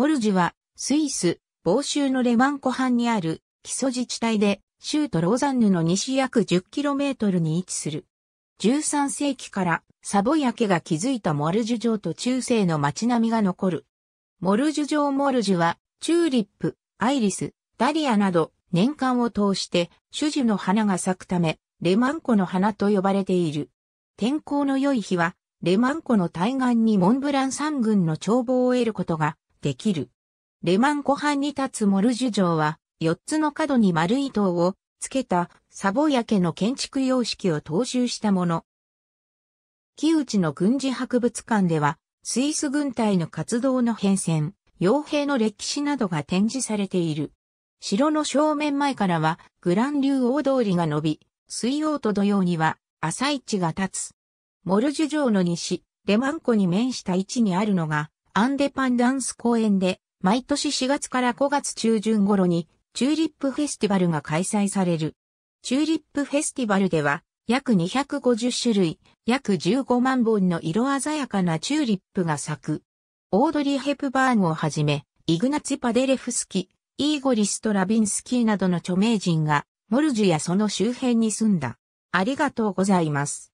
モルジュは、スイス、房州のレマン湖畔にある、基礎自治体で、州都ローザンヌの西約 10km に位置する。13世紀からサボヤ家が築いたモルジュ城と中世の街並みが残る。モルジュ城モルジュはチューリップ、アイリス、ダリアなど年間を通して種樹の花が咲くためレマン湖の花と呼ばれている。天候の良い日はレマン湖の対岸にモンブラン山群の眺望を得ることができる。レマン湖畔に立つモルジュ城は、4つの角に丸い塔をつけたサボヤ家の建築様式を踏襲したもの。木内の軍事博物館では、スイス軍隊の活動の変遷、傭兵の歴史などが展示されている。城の正面前からは、グラン流大通りが伸び、水曜と土曜には、朝市が立つ。モルジュ城の西、レマン湖に面した位置にあるのが、アンデパンダンス公園で、毎年4月から5月中旬頃に、チューリップフェスティバルが開催される。チューリップフェスティバルでは、約250種類、約15万本の色鮮やかなチューリップが咲く。オードリー・ヘプバーンをはじめ、イグナツパデレフスキ、イーゴリスト・ラビンスキーなどの著名人が、モルジュやその周辺に住んだ。ありがとうございます。